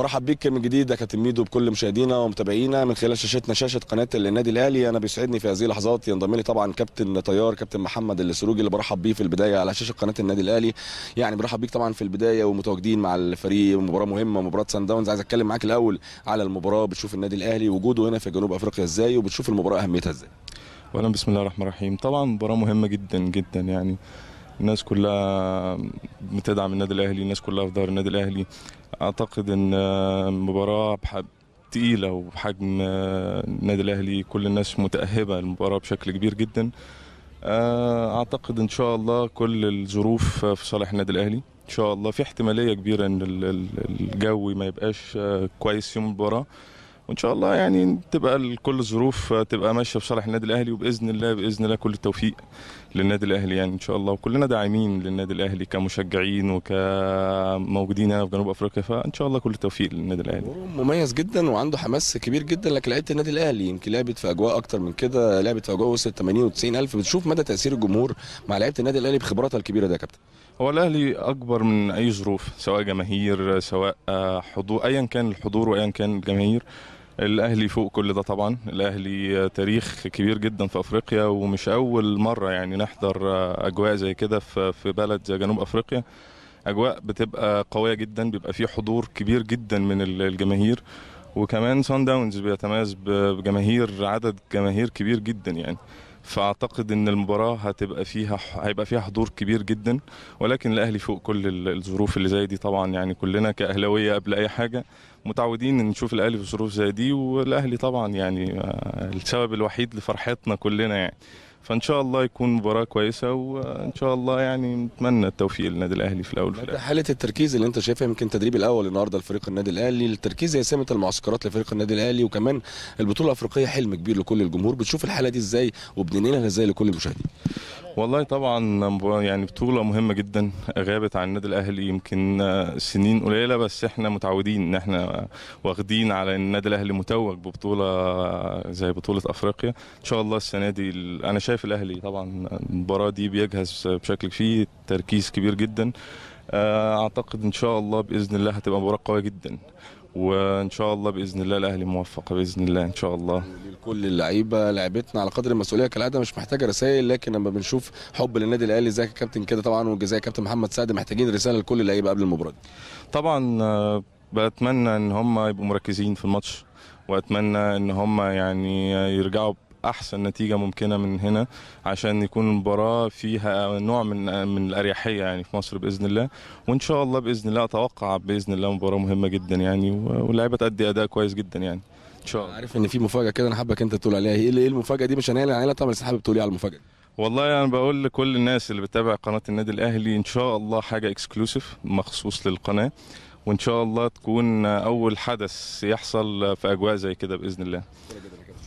برحب بيك من جديد يا كابتن ميدو بكل مشاهدينا ومتابعينا من خلال شاشتنا شاشه قناه النادي الاهلي انا بيسعدني في هذه اللحظات ينضم لي طبعا كابتن طيار كابتن محمد السروجي اللي برحب بيه في البدايه على شاشه قناه النادي الاهلي يعني برحب بيك طبعا في البدايه ومتواجدين مع الفريق مباراه مهمه مباراه سان داونز عايز اتكلم معاك الاول على المباراه بتشوف النادي الاهلي وجوده هنا في جنوب افريقيا ازاي وبتشوف المباراه اهميتها ازاي اولا بسم الله الرحمن الرحيم طبعا مباراه مهمه جدا جدا يعني الناس كلها بتدعم النادي الاهلي الناس كلها في ظهر النادي الاهلي اعتقد ان آه، مباراه تقيله وبحجم آه، النادي الاهلي كل الناس متاهبه المباراه بشكل كبير جدا آه، اعتقد ان شاء الله كل الظروف في صالح النادي الاهلي ان شاء الله في احتماليه كبيره ان الجو ما يبقاش كويس يوم المباراه وان شاء الله يعني تبقى كل الظروف تبقى ماشيه في صالح النادي الاهلي وباذن الله باذن الله كل التوفيق للنادي الاهلي يعني ان شاء الله وكلنا داعمين للنادي الاهلي كمشجعين وكموجودين هنا في جنوب افريقيا فان شاء الله كل التوفيق للنادي الاهلي مميز جدا وعنده حماس كبير جدا لكن لعيبه النادي الاهلي يمكن لعبت في اجواء اكتر من كده لعبت في اجواء وصلت 80 و90 الف بتشوف مدى تاثير الجمهور مع لعيبه النادي الاهلي بخبراتها الكبيره ده يا كابتن هو الاهلي اكبر من اي ظروف سواء جماهير سواء حضور ايا كان الحضور وايا كان الجماهير الاهلي فوق كل ده طبعا الاهلي تاريخ كبير جدا في افريقيا ومش اول مره يعني نحضر اجواء زي كده في بلد زي جنوب افريقيا اجواء بتبقى قويه جدا بيبقى فيه حضور كبير جدا من الجماهير وكمان سان داونز بيتميز بجماهير عدد جماهير كبير جدا يعني فاعتقد ان المباراه هتبقى فيها هيبقى فيها حضور كبير جدا ولكن الاهلي فوق كل الظروف اللي زي دي طبعا يعني كلنا كاهلاويه قبل اي حاجه متعودين ان نشوف الاهلي في ظروف زي دي والاهلي طبعا يعني آه، السبب الوحيد لفرحتنا كلنا يعني فان شاء الله يكون مباراه كويسه وان شاء الله يعني نتمنى التوفيق للنادي الاهلي في الاول وفي الاخر حاله التركيز اللي انت شايفها يمكن التدريب الاول النهارده لفريق النادي الاهلي التركيز هي سمه المعسكرات لفريق النادي الاهلي وكمان البطوله الافريقيه حلم كبير لكل الجمهور بتشوف الحاله دي ازاي وبننقلها ازاي لكل المشاهدين والله طبعا يعني بطولة مهمة جدا غابت عن النادي الأهلي يمكن آه، سنين قليلة بس احنا متعودين ان احنا واخدين على ان النادي الأهلي متوج ببطولة آه، زي بطولة أفريقيا إن شاء الله السنة دي أنا شايف الأهلي طبعا المباراة دي بيجهز بشكل فيه تركيز كبير جدا آه، اعتقد ان شاء الله باذن الله هتبقى مباراه قويه جدا وان شاء الله باذن الله الاهلي موفق باذن الله ان شاء الله لكل اللعيبه لعبتنا على قدر المسؤوليه كالعاده مش محتاجه رسائل لكن لما بنشوف حب للنادي الاهلي زي كابتن كده طبعا والجزاء كابتن محمد سعد محتاجين رساله لكل اللعيبه قبل المباراه طبعا آه، بتمنى ان هم يبقوا مركزين في الماتش واتمنى ان هم يعني يرجعوا احسن نتيجه ممكنه من هنا عشان يكون المباراه فيها نوع من من الاريحيه يعني في مصر باذن الله وان شاء الله باذن الله اتوقع باذن الله مباراه مهمه جدا يعني واللعيبه تأدي اداء كويس جدا يعني ان شاء الله عارف ان في مفاجاه كده انا حابك انت تقول عليها ايه, إيه المفاجاه دي مش هنعلن عليها طبعا بس حابب تقول على المفاجاه والله انا يعني بقول لكل الناس اللي بتتابع قناه النادي الاهلي ان شاء الله حاجه اكسكلوسيف مخصوص للقناه وان شاء الله تكون اول حدث يحصل في اجواء زي كده باذن الله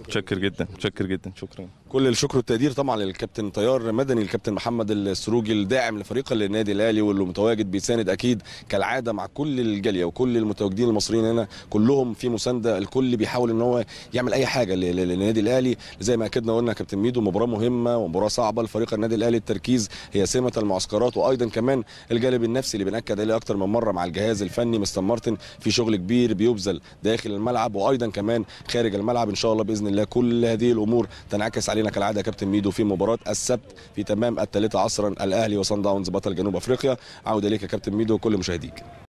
متشكر جدا متشكر جدا شكرا كل الشكر والتقدير طبعا للكابتن طيار مدني الكابتن محمد السروجي الداعم لفريق النادي الاهلي واللي متواجد بيساند اكيد كالعاده مع كل الجاليه وكل المتواجدين المصريين هنا كلهم في مسانده الكل بيحاول ان هو يعمل اي حاجه للنادي الاهلي زي ما اكدنا قلنا كابتن ميدو مباراه مهمه ومباراه صعبه لفريق النادي الاهلي التركيز هي سمه المعسكرات وايضا كمان الجانب النفسي اللي بناكد عليه اكتر من مره مع الجهاز الفني مستر مارتن في شغل كبير بيبذل داخل الملعب وايضا كمان خارج الملعب ان شاء الله باذن الله كل هذه الامور تنعكس علينا علينا كالعاده يا كابتن ميدو في مباراه السبت في تمام الثالثه عصرا الاهلي وصن داونز بطل جنوب افريقيا عوده ليك يا كابتن ميدو وكل مشاهديك